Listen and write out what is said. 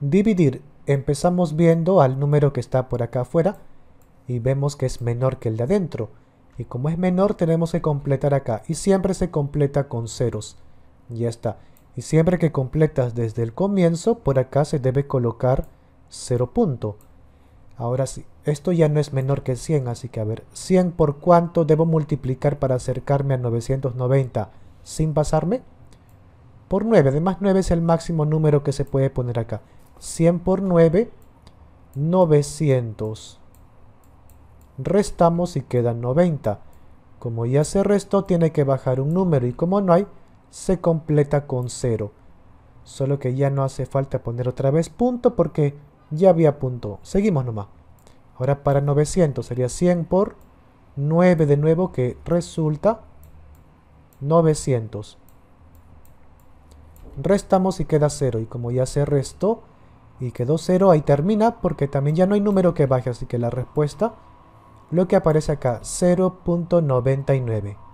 Dividir. Empezamos viendo al número que está por acá afuera y vemos que es menor que el de adentro. Y como es menor tenemos que completar acá y siempre se completa con ceros. Ya está. Y siempre que completas desde el comienzo, por acá se debe colocar 0 punto. Ahora sí, esto ya no es menor que 100, así que a ver, 100 por cuánto debo multiplicar para acercarme a 990 sin pasarme? Por 9, además 9 es el máximo número que se puede poner acá. 100 por 9, 900. Restamos y quedan 90. Como ya se restó, tiene que bajar un número y como no hay, se completa con 0. Solo que ya no hace falta poner otra vez punto porque ya había punto. Seguimos nomás. Ahora para 900 sería 100 por 9 de nuevo que resulta 900. Restamos y queda 0 y como ya se restó, y quedó 0, ahí termina porque también ya no hay número que baje, así que la respuesta, lo que aparece acá, 0.99.